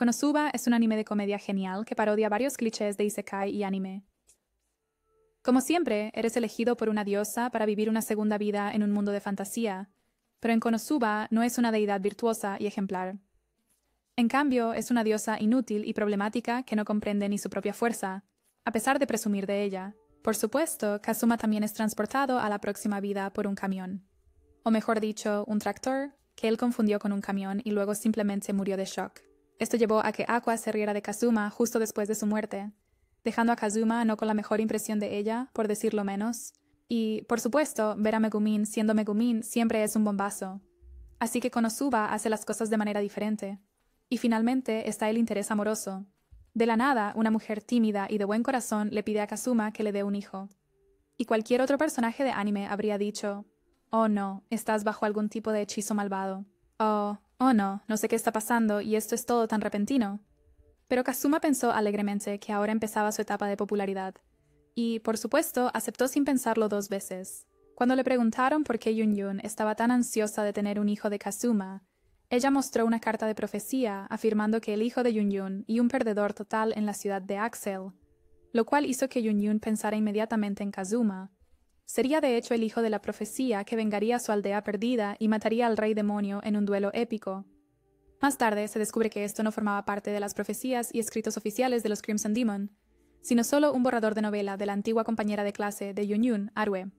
Konosuba es un anime de comedia genial que parodia varios clichés de isekai y anime. Como siempre, eres elegido por una diosa para vivir una segunda vida en un mundo de fantasía, pero en Konosuba no es una deidad virtuosa y ejemplar. En cambio, es una diosa inútil y problemática que no comprende ni su propia fuerza, a pesar de presumir de ella. Por supuesto, Kazuma también es transportado a la próxima vida por un camión. O mejor dicho, un tractor, que él confundió con un camión y luego simplemente murió de shock. Esto llevó a que Aqua se riera de Kazuma justo después de su muerte, dejando a Kazuma no con la mejor impresión de ella, por decirlo menos. Y, por supuesto, ver a Megumin siendo Megumin siempre es un bombazo. Así que Konosuba hace las cosas de manera diferente. Y finalmente está el interés amoroso. De la nada, una mujer tímida y de buen corazón le pide a Kazuma que le dé un hijo. Y cualquier otro personaje de anime habría dicho, oh no, estás bajo algún tipo de hechizo malvado. Oh, oh no, no sé qué está pasando y esto es todo tan repentino. Pero Kazuma pensó alegremente que ahora empezaba su etapa de popularidad. Y, por supuesto, aceptó sin pensarlo dos veces. Cuando le preguntaron por qué Yun Yun estaba tan ansiosa de tener un hijo de Kazuma, ella mostró una carta de profecía afirmando que el hijo de Yun Yun y un perdedor total en la ciudad de Axel, lo cual hizo que Yun Yun pensara inmediatamente en Kazuma, Sería de hecho el hijo de la profecía que vengaría a su aldea perdida y mataría al rey demonio en un duelo épico. Más tarde se descubre que esto no formaba parte de las profecías y escritos oficiales de los Crimson Demon, sino solo un borrador de novela de la antigua compañera de clase de Yunyun, Arwe.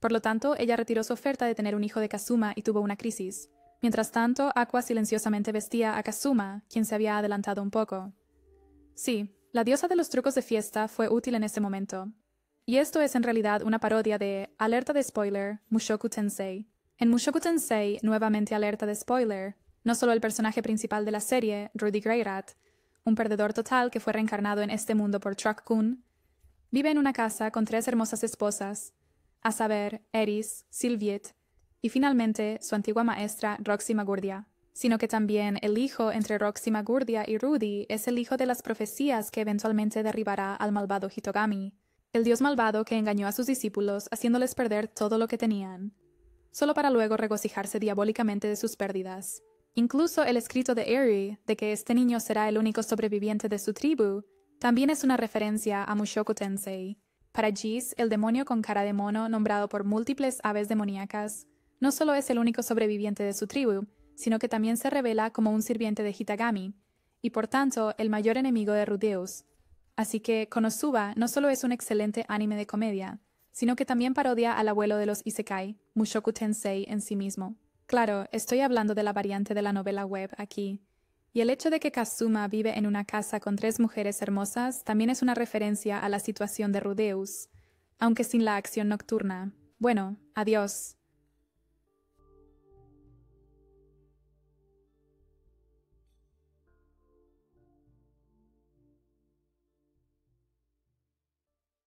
Por lo tanto, ella retiró su oferta de tener un hijo de Kazuma y tuvo una crisis. Mientras tanto, Aqua silenciosamente vestía a Kazuma, quien se había adelantado un poco. Sí, la diosa de los trucos de fiesta fue útil en ese momento, y esto es en realidad una parodia de Alerta de Spoiler, Mushoku Tensei. En Mushoku Tensei, nuevamente alerta de spoiler, no solo el personaje principal de la serie, Rudy Greyrat, un perdedor total que fue reencarnado en este mundo por Truck Kun, vive en una casa con tres hermosas esposas, a saber, Eris, Sylviet, y finalmente su antigua maestra Roxy Magurdia, sino que también el hijo entre Roxy Magurdia y Rudy es el hijo de las profecías que eventualmente derribará al malvado Hitogami, el Dios malvado que engañó a sus discípulos haciéndoles perder todo lo que tenían, solo para luego regocijarse diabólicamente de sus pérdidas. Incluso el escrito de Eri de que este niño será el único sobreviviente de su tribu también es una referencia a Mushoku Tensei. Para Jis, el demonio con cara de mono nombrado por múltiples aves demoníacas, no solo es el único sobreviviente de su tribu, sino que también se revela como un sirviente de Hitagami, y por tanto el mayor enemigo de Rudeus, Así que Konosuba no solo es un excelente anime de comedia, sino que también parodia al abuelo de los isekai, Mushoku Tensei, en sí mismo. Claro, estoy hablando de la variante de la novela web aquí, y el hecho de que Kazuma vive en una casa con tres mujeres hermosas también es una referencia a la situación de Rudeus, aunque sin la acción nocturna. Bueno, adiós.